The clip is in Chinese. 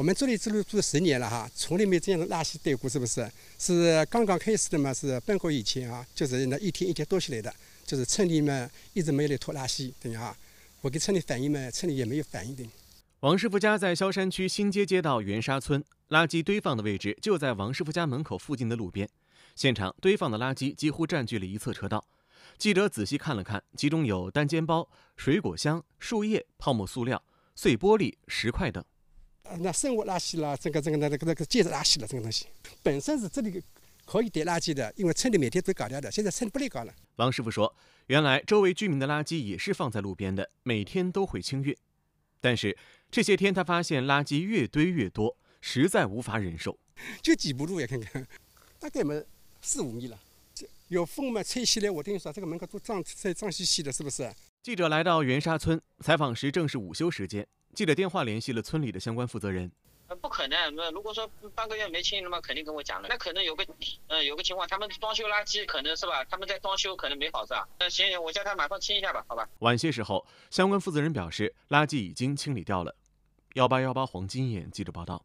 我们做这之路做十年了哈，从来没这样的垃圾堆过，是不是？是刚刚开始的嘛？是半个月以前啊，就是那一天一天多起来的。就是村里嘛，一直没有拖垃圾。等下，我给村里反映嘛，村里也没有反应的。王师傅家在萧山区新街街道袁沙村，垃圾堆放的位置就在王师傅家门口附近的路边。现场堆放的垃圾几乎占据了一侧车道。记者仔细看了看，其中有单肩包、水果箱、树叶、泡沫塑料、碎玻璃、石块等。呃，那生活垃圾啦，这个这个那那个那个建筑垃圾了，这个东西本身是这里可以堆垃圾的，因为村里每天都搞掉的。现在村里不能搞了。王师傅说，原来周围居民的垃圾也是放在路边的，每天都会清运。但是这些天他发现垃圾越堆越多，实在无法忍受。就几步路呀，看看，大概嘛四五米了，这有风嘛吹起来，我听说这个门口都脏，脏兮兮的，是不是？记者来到元沙村采访时，正是午休时间。记者电话联系了村里的相关负责人，呃，不可能，那如果说半个月没清，那么肯定跟我讲了。那可能有个，嗯，有个情况，他们装修垃圾可能是吧，他们在装修可能没好是吧？那行，我叫他马上清一下吧，好吧。晚些时候，相关负责人表示，垃圾已经清理掉了。幺八幺八黄金眼记者报道。